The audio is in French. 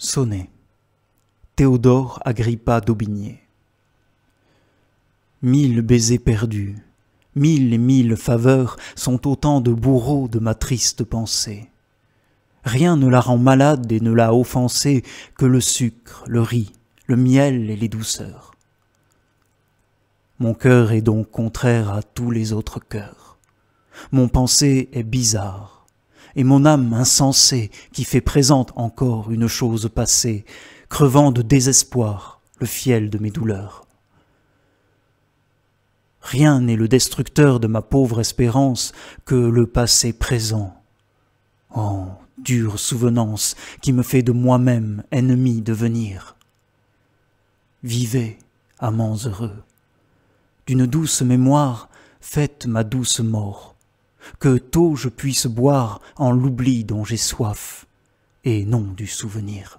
Sonnet. Théodore Agrippa d'Aubigné. Mille baisers perdus, mille et mille faveurs sont autant de bourreaux de ma triste pensée. Rien ne la rend malade et ne l'a offensée que le sucre, le riz, le miel et les douceurs. Mon cœur est donc contraire à tous les autres cœurs. Mon pensée est bizarre et mon âme insensée qui fait présente encore une chose passée, crevant de désespoir le fiel de mes douleurs. Rien n'est le destructeur de ma pauvre espérance que le passé présent. Oh, dure souvenance qui me fait de moi-même ennemi devenir. Vivez, amants heureux, d'une douce mémoire, faites ma douce mort, que tôt je puisse boire en l'oubli dont j'ai soif, et non du souvenir.